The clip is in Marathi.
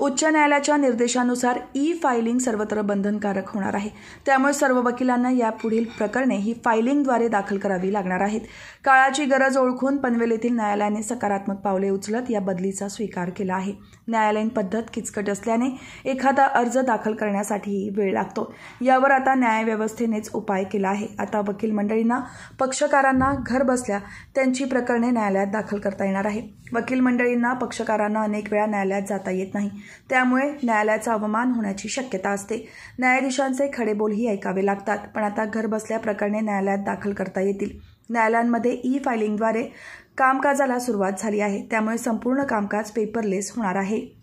उच्च न्यायालयाच्या निर्देशानुसार ई फायलिंग सर्वत्र बंधनकारक होणार आहे त्यामुळे सर्व वकिलांना यापुढील प्रकरणे ही फायलिंगद्वारे दाखल करावी लागणार आहेत काळाची गरज ओळखून पनवेल येथील न्यायालयाने सकारात्मक पावले उचलत या बदलीचा स्वीकार केला आहे न्यायालयीन पद्धत किचकट असल्याने एखादा अर्ज दाखल करण्यासाठीही वेळ लागतो यावर आता न्यायव्यवस्थेनेच उपाय केला आहे आता वकील मंडळींना पक्षकारांना घर बसल्या त्यांची प्रकरणे न्यायालयात दाखल करता येणार आहे वकील मंडळींना पक्षकारांना अनेक वेळा न्यायालयात जाता येत नाही त्यामुळे न्यायालयाचा अवमान होण्याची शक्यता असते न्यायाधीशांचे खडेबोलही ऐकावे लागतात पण आता घरबसल्या प्रकरणे न्यायालयात दाखल करता येतील न्यायालयांमध्ये ई फायलिंगद्वारे कामकाजाला सुरुवात झाली आहे त्यामुळे संपूर्ण कामकाज पेपरलेस होणार आहे